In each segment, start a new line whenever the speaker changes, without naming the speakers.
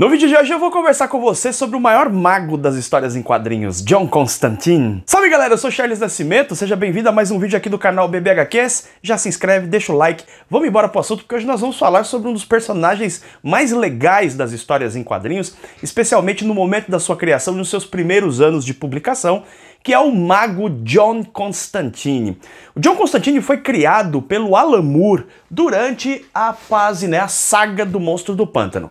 No vídeo de hoje eu vou conversar com você sobre o maior mago das histórias em quadrinhos, John Constantine. Salve galera, eu sou Charles Nascimento, seja bem-vindo a mais um vídeo aqui do canal BBHQs. Já se inscreve, deixa o like, vamos embora pro assunto porque hoje nós vamos falar sobre um dos personagens mais legais das histórias em quadrinhos, especialmente no momento da sua criação e nos seus primeiros anos de publicação, que é o mago John Constantine. O John Constantine foi criado pelo Alan Moore durante a fase, né, a saga do Monstro do Pântano.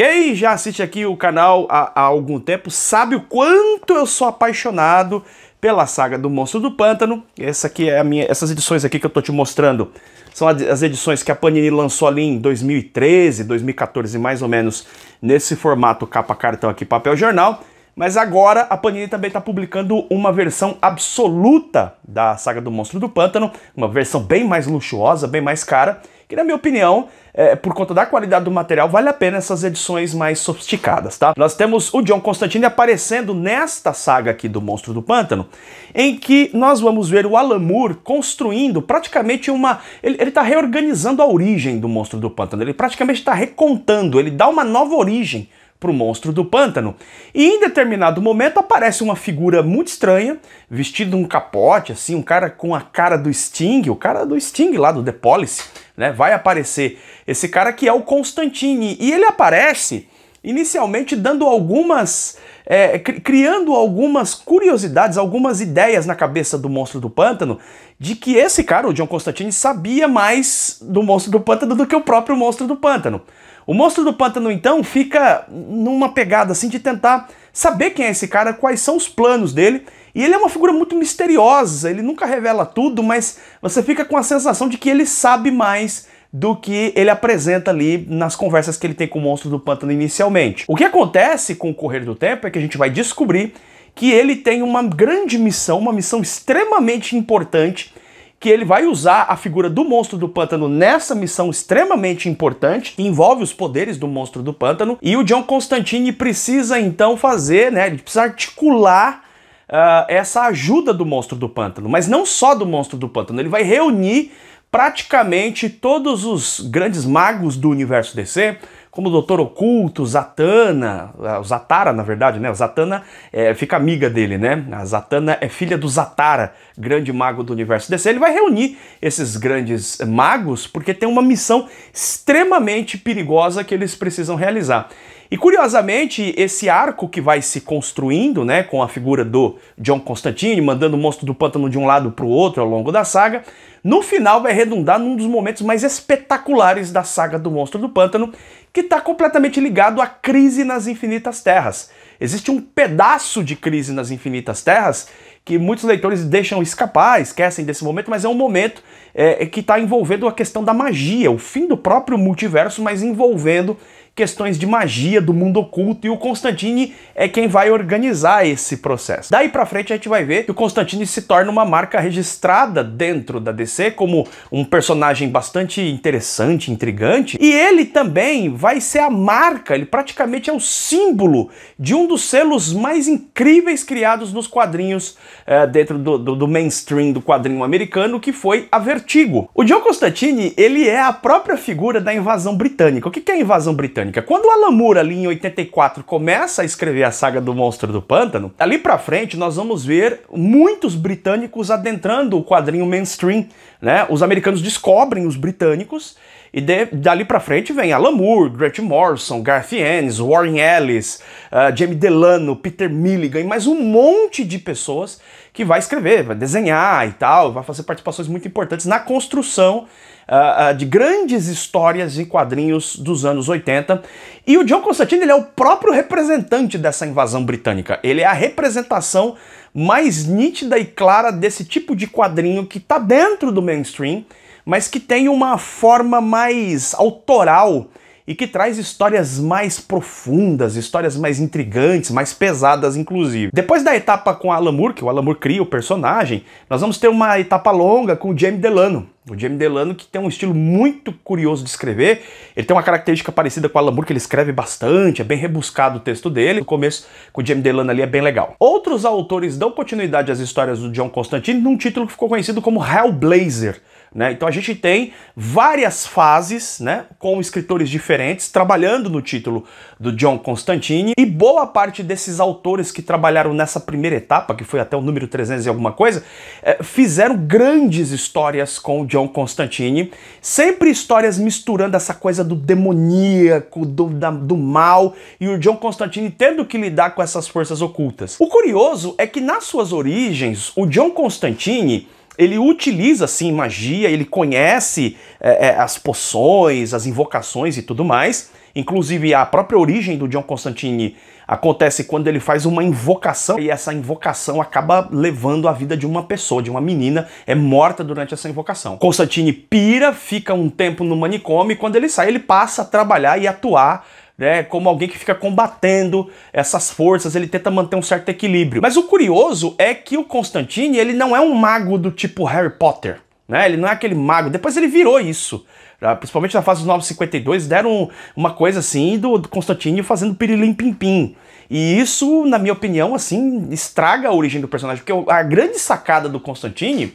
Quem já assiste aqui o canal há, há algum tempo sabe o quanto eu sou apaixonado pela saga do Monstro do Pântano. Essa aqui é a minha, essas edições aqui que eu tô te mostrando são as edições que a Panini lançou ali em 2013, 2014 mais ou menos, nesse formato capa cartão aqui, papel jornal. Mas agora a Panini também está publicando uma versão absoluta da saga do Monstro do Pântano, uma versão bem mais luxuosa, bem mais cara, que na minha opinião, é, por conta da qualidade do material, vale a pena essas edições mais sofisticadas, tá? Nós temos o John Constantine aparecendo nesta saga aqui do Monstro do Pântano, em que nós vamos ver o Alan Moore construindo praticamente uma... Ele, está reorganizando a origem do Monstro do Pântano, ele praticamente está recontando, ele dá uma nova origem para o monstro do pântano. E em determinado momento aparece uma figura muito estranha, vestido um capote, assim, um cara com a cara do Sting, o cara do Sting lá do The Police, né? Vai aparecer esse cara que é o Constantine. E ele aparece inicialmente dando algumas. É, criando algumas curiosidades, algumas ideias na cabeça do monstro do pântano de que esse cara, o John Constantine, sabia mais do monstro do pântano do que o próprio monstro do pântano. O monstro do pântano, então, fica numa pegada assim de tentar saber quem é esse cara, quais são os planos dele. E ele é uma figura muito misteriosa, ele nunca revela tudo, mas você fica com a sensação de que ele sabe mais do que ele apresenta ali nas conversas que ele tem com o monstro do pântano inicialmente. O que acontece com o correr do tempo é que a gente vai descobrir que ele tem uma grande missão, uma missão extremamente importante que ele vai usar a figura do monstro do pântano nessa missão extremamente importante, que envolve os poderes do monstro do pântano, e o John Constantine precisa então fazer, né? Ele precisa articular uh, essa ajuda do monstro do pântano, mas não só do monstro do pântano, ele vai reunir praticamente todos os grandes magos do universo DC como o Doutor Oculto, Zatanna, Zatara na verdade, né? O Zatanna é, fica amiga dele, né? A Zatanna é filha do Zatara, grande mago do universo DC. Ele vai reunir esses grandes magos porque tem uma missão extremamente perigosa que eles precisam realizar. E curiosamente, esse arco que vai se construindo, né, com a figura do John Constantine mandando o monstro do pântano de um lado para o outro ao longo da saga, no final vai redundar num dos momentos mais espetaculares da saga do Monstro do Pântano, que está completamente ligado à crise nas Infinitas Terras. Existe um pedaço de crise nas Infinitas Terras que muitos leitores deixam escapar, esquecem desse momento, mas é um momento é, é que está envolvendo a questão da magia, o fim do próprio multiverso, mas envolvendo questões de magia do mundo oculto e o Constantine é quem vai organizar esse processo. Daí para frente a gente vai ver que o Constantine se torna uma marca registrada dentro da DC como um personagem bastante interessante, intrigante, e ele também vai ser a marca, ele praticamente é o símbolo de um dos selos mais incríveis criados nos quadrinhos é, dentro do, do, do mainstream do quadrinho americano, que foi a Vertigo. O John Constantine, ele é a própria figura da invasão britânica. O que é a invasão britânica? Quando o Alan Moore, ali em 84, começa a escrever a saga do Monstro do Pântano, ali pra frente nós vamos ver muitos britânicos adentrando o quadrinho mainstream, né? Os americanos descobrem os britânicos e de, dali para frente vem Alan Moore, Grant Morrison, Garth Ennis, Warren Ellis, uh, Jamie Delano, Peter Milligan e mais um monte de pessoas que vai escrever, vai desenhar e tal, vai fazer participações muito importantes na construção uh, uh, de grandes histórias em quadrinhos dos anos 80. E o John Constantine ele é o próprio representante dessa invasão britânica. Ele é a representação mais nítida e clara desse tipo de quadrinho que está dentro do mainstream mas que tem uma forma mais autoral e que traz histórias mais profundas, histórias mais intrigantes, mais pesadas, inclusive. Depois da etapa com Alan Moore, que o Alan Moore cria o personagem, nós vamos ter uma etapa longa com o Jamie Delano. O Jamie Delano que tem um estilo muito curioso de escrever, ele tem uma característica parecida com o Alan Moore, que ele escreve bastante, é bem rebuscado o texto dele, o começo com o Jamie Delano ali é bem legal. Outros autores dão continuidade às histórias do John Constantine num título que ficou conhecido como Hellblazer, né? Então a gente tem várias fases, né, com escritores diferentes trabalhando no título do John Constantine e boa parte desses autores que trabalharam nessa primeira etapa, que foi até o número 300 e alguma coisa, é, fizeram grandes histórias com o John Constantine, sempre histórias misturando essa coisa do demoníaco, do, da, do mal e o John Constantine tendo que lidar com essas forças ocultas. O curioso é que nas suas origens, o John Constantine ele utiliza sim magia, ele conhece é, é, as poções, as invocações e tudo mais. Inclusive, a própria origem do John Constantine acontece quando ele faz uma invocação e essa invocação acaba levando a vida de uma pessoa, de uma menina, é morta durante essa invocação. Constantine pira, fica um tempo no manicômio e quando ele sai, ele passa a trabalhar e atuar né, como alguém que fica combatendo essas forças, ele tenta manter um certo equilíbrio. Mas o curioso é que o Constantine, ele não é um mago do tipo Harry Potter, né? Ele não é aquele mago. Depois ele virou isso. Né? Principalmente na fase dos 952, deram uma coisa assim do, do Constantine fazendo pirilim pim pim. E isso, na minha opinião, assim, estraga a origem do personagem, porque a grande sacada do Constantine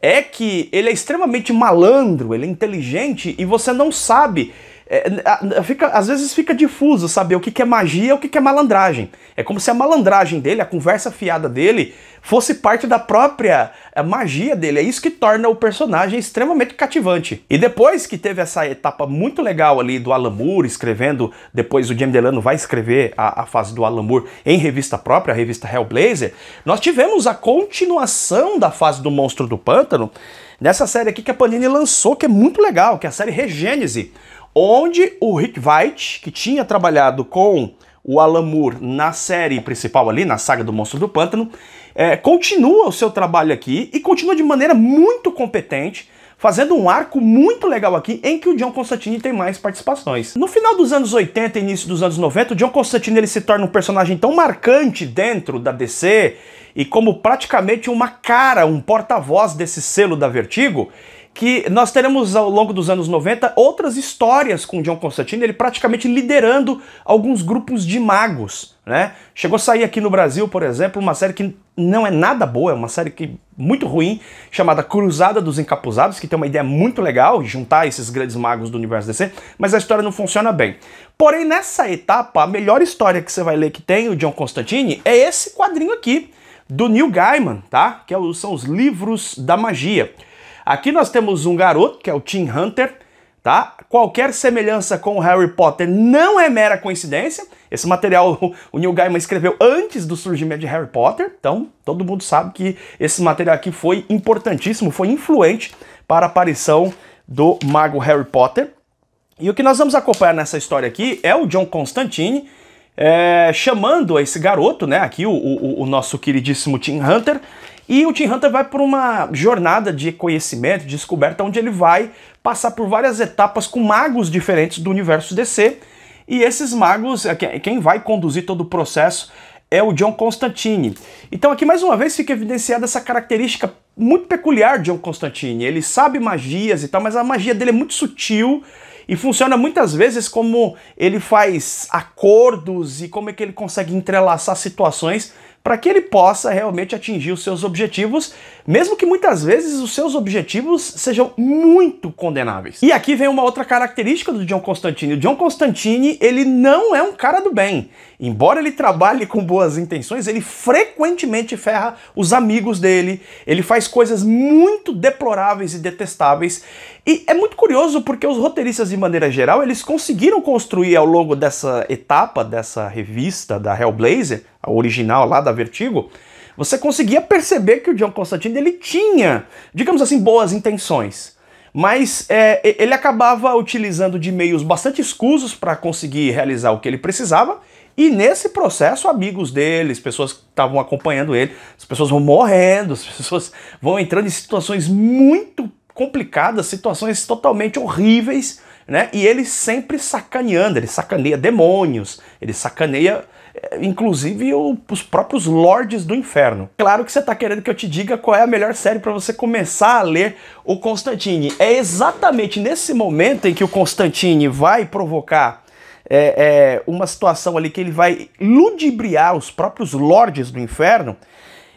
é que ele é extremamente malandro, ele é inteligente e você não sabe é, fica, às vezes fica difuso saber o que, que é magia e o que, que é malandragem. É como se a malandragem dele, a conversa fiada dele, fosse parte da própria é, magia dele. É isso que torna o personagem extremamente cativante. E depois que teve essa etapa muito legal ali do Alan Moore escrevendo, depois o James Delano vai escrever a, a fase do Alan Moore em revista própria, a revista Hellblazer, nós tivemos a continuação da fase do Monstro do Pântano nessa série aqui que a Panini lançou, que é muito legal, que é a série Regênese onde o Rick White, que tinha trabalhado com o Alan Moore na série principal ali, na saga do Monstro do Pântano, é, continua o seu trabalho aqui e continua de maneira muito competente, fazendo um arco muito legal aqui em que o John Constantine tem mais participações. No final dos anos 80 e início dos anos 90, o John Constantine ele se torna um personagem tão marcante dentro da DC e como praticamente uma cara, um porta-voz desse selo da Vertigo, que nós teremos ao longo dos anos 90 outras histórias com John Constantine, ele praticamente liderando alguns grupos de magos, né? Chegou a sair aqui no Brasil, por exemplo, uma série que não é nada boa, é uma série que muito ruim, chamada Cruzada dos Encapuzados, que tem uma ideia muito legal, juntar esses grandes magos do universo DC, mas a história não funciona bem. Porém, nessa etapa, a melhor história que você vai ler que tem o John Constantine é esse quadrinho aqui, do Neil Gaiman, tá? Que é são os livros da magia. Aqui nós temos um garoto, que é o Tim Hunter, tá? Qualquer semelhança com o Harry Potter não é mera coincidência. Esse material o Neil Gaiman escreveu antes do surgimento de Harry Potter, então todo mundo sabe que esse material aqui foi importantíssimo, foi influente para a aparição do mago Harry Potter. E o que nós vamos acompanhar nessa história aqui é o John Constantine é, chamando esse garoto, né? Aqui o, o, o nosso queridíssimo Tim Hunter, e o Tim Hunter vai por uma jornada de conhecimento, de descoberta, onde ele vai passar por várias etapas com magos diferentes do universo DC. E esses magos, é quem vai conduzir todo o processo é o John Constantine. Então aqui mais uma vez fica evidenciada essa característica muito peculiar de John Constantine. Ele sabe magias e tal, mas a magia dele é muito sutil e funciona muitas vezes como ele faz acordos e como é que ele consegue entrelaçar situações para que ele possa realmente atingir os seus objetivos, mesmo que muitas vezes os seus objetivos sejam muito condenáveis. E aqui vem uma outra característica do John Constantine. O John Constantine, ele não é um cara do bem. Embora ele trabalhe com boas intenções, ele frequentemente ferra os amigos dele, ele faz coisas muito deploráveis e detestáveis. E é muito curioso porque os roteiristas, de maneira geral, eles conseguiram construir ao longo dessa etapa, dessa revista da Hellblazer, a original lá da Vertigo, você conseguia perceber que o John Constantine ele tinha, digamos assim, boas intenções mas é, ele acabava utilizando de meios bastante escusos para conseguir realizar o que ele precisava e nesse processo, amigos deles, pessoas que estavam acompanhando ele, as pessoas vão morrendo, as pessoas vão entrando em situações muito complicadas, situações totalmente horríveis, né? E ele sempre sacaneando, ele sacaneia demônios, ele sacaneia eh, inclusive o, os próprios lords do inferno. Claro que você está querendo que eu te diga qual é a melhor série para você começar a ler o Constantine. É exatamente nesse momento em que o Constantine vai provocar é, é, uma situação ali que ele vai ludibriar os próprios lordes do inferno,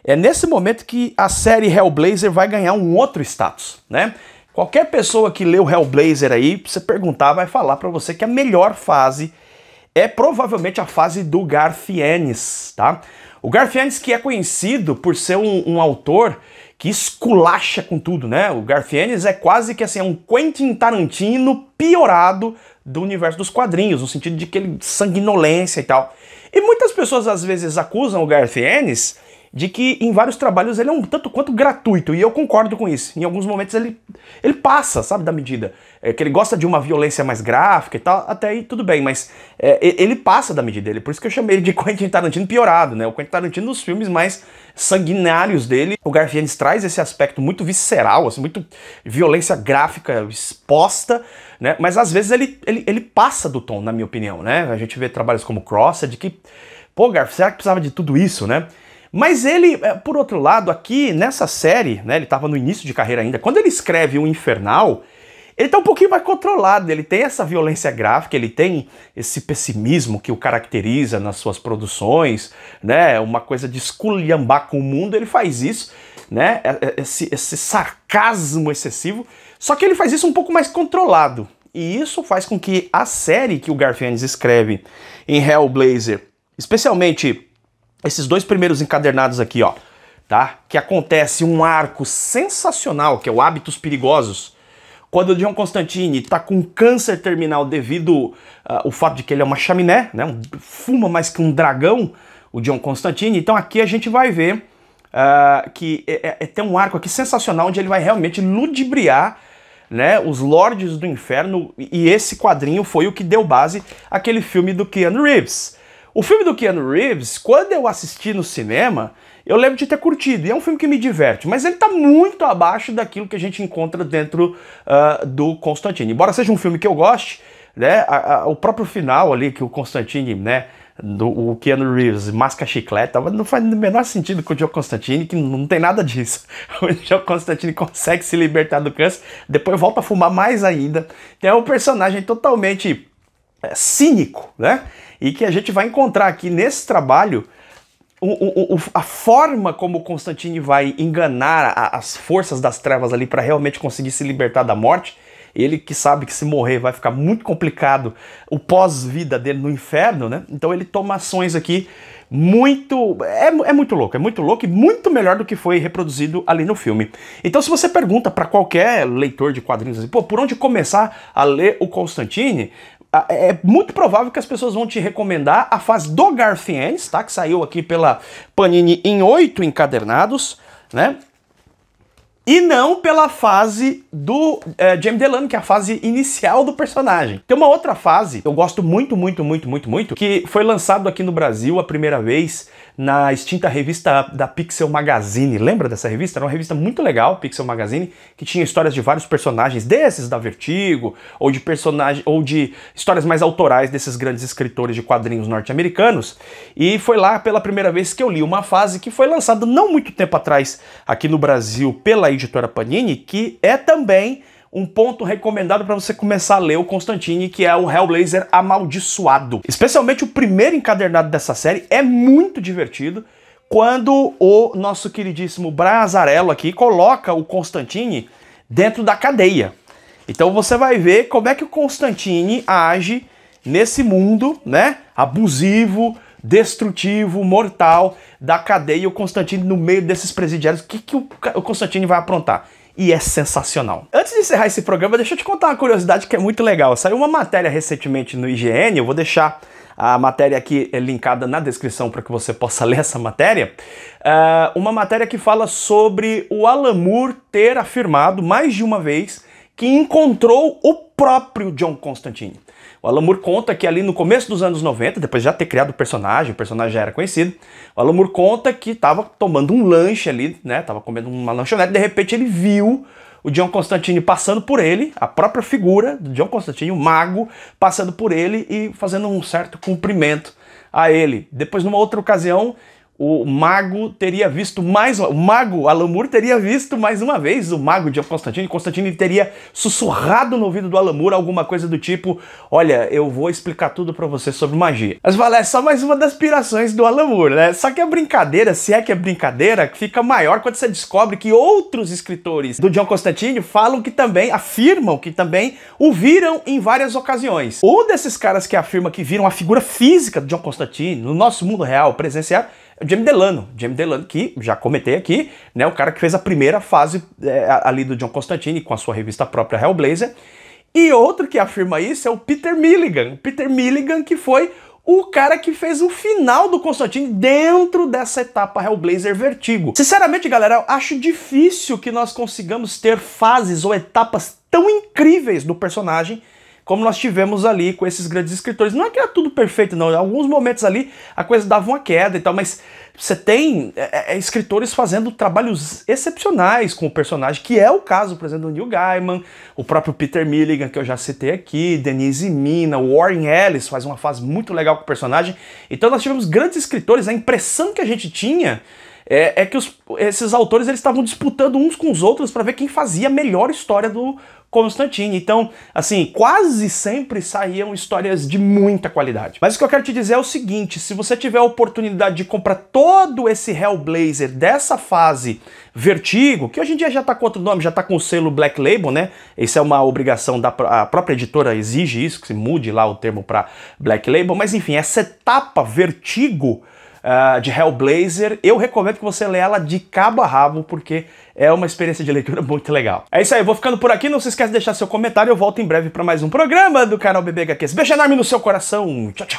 é nesse momento que a série Hellblazer vai ganhar um outro status, né? Qualquer pessoa que leu Hellblazer aí, você perguntar, vai falar para você que a melhor fase é provavelmente a fase do Garfienes, tá? O Garfienes que é conhecido por ser um, um autor que esculacha com tudo, né? O Garfienes é quase que assim, é um Quentin Tarantino piorado do universo dos quadrinhos, no sentido de que ele sanguinolência e tal. E muitas pessoas às vezes acusam o Garth Ennis de que em vários trabalhos ele é um tanto quanto gratuito, e eu concordo com isso. Em alguns momentos ele, ele passa, sabe, da medida. É, que ele gosta de uma violência mais gráfica e tal, até aí tudo bem, mas é, ele passa da medida dele. Por isso que eu chamei ele de Quentin Tarantino piorado, né? O Quentin Tarantino nos é filmes mais sanguinários dele. O Ennis traz esse aspecto muito visceral, assim, muito violência gráfica exposta, né? Mas às vezes ele, ele, ele passa do tom, na minha opinião, né? A gente vê trabalhos como Crossed que Pô, Garf, será que precisava de tudo isso, né? Mas ele, é, por outro lado, aqui nessa série, né, ele estava no início de carreira ainda, quando ele escreve o Infernal, ele está um pouquinho mais controlado, ele tem essa violência gráfica, ele tem esse pessimismo que o caracteriza nas suas produções, né, uma coisa de esculhambar com o mundo, ele faz isso, né, é, é, esse, esse sarcasmo excessivo, só que ele faz isso um pouco mais controlado. E isso faz com que a série que o Garfiennes escreve em Hellblazer Especialmente esses dois primeiros encadernados aqui, ó, tá? Que acontece um arco sensacional, que é o Hábitos Perigosos, quando o John Constantine está com câncer terminal devido ao ah, fato de que ele é uma chaminé, né? Um, fuma mais que um dragão, o John Constantine. Então aqui a gente vai ver uh, que é, é, é, tem um arco aqui sensacional onde ele vai realmente ludibriar né, os Lordes do Inferno, e esse quadrinho foi o que deu base àquele filme do Keanu Reeves. O filme do Keanu Reeves, quando eu assisti no cinema, eu lembro de ter curtido, e é um filme que me diverte, mas ele está muito abaixo daquilo que a gente encontra dentro uh, do Constantine. Embora seja um filme que eu goste, né, a, a, o próprio final ali que o Constantine, né, do, o Keanu Reeves masca chiclete, não faz o menor sentido com o Joe Constantine, que não tem nada disso. O Joe Constantine consegue se libertar do câncer, depois volta a fumar mais ainda. Então é um personagem totalmente eh, cínico, né? e que a gente vai encontrar aqui nesse trabalho o, o, o, a forma como Constantine vai enganar a, as forças das trevas ali para realmente conseguir se libertar da morte. Ele que sabe que se morrer vai ficar muito complicado o pós-vida dele no inferno, né? Então ele toma ações aqui muito. É, é muito louco, é muito louco e muito melhor do que foi reproduzido ali no filme. Então, se você pergunta para qualquer leitor de quadrinhos assim, pô, por onde começar a ler o Constantine, é, é muito provável que as pessoas vão te recomendar a fase do Garfiennes, tá? Que saiu aqui pela Panini em oito encadernados, né? E não pela fase do é, James Delano, que é a fase inicial do personagem. Tem uma outra fase, eu gosto muito, muito, muito, muito, muito, que foi lançado aqui no Brasil a primeira vez na extinta revista da Pixel Magazine. Lembra dessa revista? Era uma revista muito legal, Pixel Magazine, que tinha histórias de vários personagens desses da Vertigo, ou de personagem, ou de histórias mais autorais desses grandes escritores de quadrinhos norte-americanos. E foi lá pela primeira vez que eu li uma fase que foi lançada não muito tempo atrás aqui no Brasil pela editora Panini, que é também um ponto recomendado para você começar a ler o Constantine, que é o Hellblazer Amaldiçoado. Especialmente o primeiro encadernado dessa série é muito divertido quando o nosso queridíssimo Brazarello aqui coloca o Constantine dentro da cadeia. Então você vai ver como é que o Constantine age nesse mundo, né? Abusivo, destrutivo, mortal da cadeia. O Constantine no meio desses presidiários, o que, que o Constantine vai aprontar? e é sensacional. Antes de encerrar esse programa, deixa eu te contar uma curiosidade que é muito legal. Saiu uma matéria recentemente no IGN, eu vou deixar a matéria aqui é linkada na descrição para que você possa ler essa matéria. Uh, uma matéria que fala sobre o Alan Moore ter afirmado mais de uma vez que encontrou o próprio John Constantine. O Alan Moore conta que ali no começo dos anos 90, depois de já ter criado o personagem, o personagem já era conhecido, o Alan Moore conta que estava tomando um lanche ali, né? Tava comendo uma lanchonete, de repente ele viu o John Constantine passando por ele, a própria figura do John Constantine, o mago, passando por ele e fazendo um certo cumprimento a ele. Depois, numa outra ocasião, o mago teria visto mais o mago Alamur teria visto mais uma vez o mago de Constantino Constantino teria sussurrado no ouvido do Alamur alguma coisa do tipo olha eu vou explicar tudo para você sobre magia mas vale é só mais uma das pirações do Alamur né só que a brincadeira se é que é brincadeira fica maior quando você descobre que outros escritores do John Constantino falam que também afirmam que também o viram em várias ocasiões um desses caras que afirma que viram a figura física do John Constantino no nosso mundo real presencial é o Jamie Delano. Jamie Delano, que já comentei aqui, né? O cara que fez a primeira fase é, ali do John Constantine com a sua revista própria Hellblazer. E outro que afirma isso é o Peter Milligan. Peter Milligan, que foi o cara que fez o final do Constantine dentro dessa etapa Hellblazer Vertigo. Sinceramente, galera, eu acho difícil que nós consigamos ter fases ou etapas tão incríveis do personagem como nós tivemos ali com esses grandes escritores. Não é que era tudo perfeito, não. Em alguns momentos ali a coisa dava uma queda e tal, mas você tem é, é, é escritores fazendo trabalhos excepcionais com o personagem, que é o caso, por exemplo, do Neil Gaiman, o próprio Peter Milligan, que eu já citei aqui, Denise Mina, Warren Ellis faz uma fase muito legal com o personagem. Então nós tivemos grandes escritores, a impressão que a gente tinha é, é, que os, esses autores eles estavam disputando uns com os outros para ver quem fazia a melhor história do, Constantine. Então, assim, quase sempre saíam histórias de muita qualidade. Mas o que eu quero te dizer é o seguinte: se você tiver a oportunidade de comprar todo esse Hellblazer dessa fase Vertigo, que hoje em dia já tá com outro nome, já tá com o selo Black Label, né? Isso é uma obrigação da a própria editora exige isso, que se mude lá o termo para Black Label, mas enfim, essa etapa Vertigo ah, de Hellblazer. Eu recomendo que você leia ela de cabo a rabo, porque é uma experiência de leitura muito legal. É isso aí, vou ficando por aqui. Não se esqueça de deixar seu comentário. Eu volto em breve para mais um programa do canal BBHQs. Beijo enorme no seu coração. Tchau, tchau.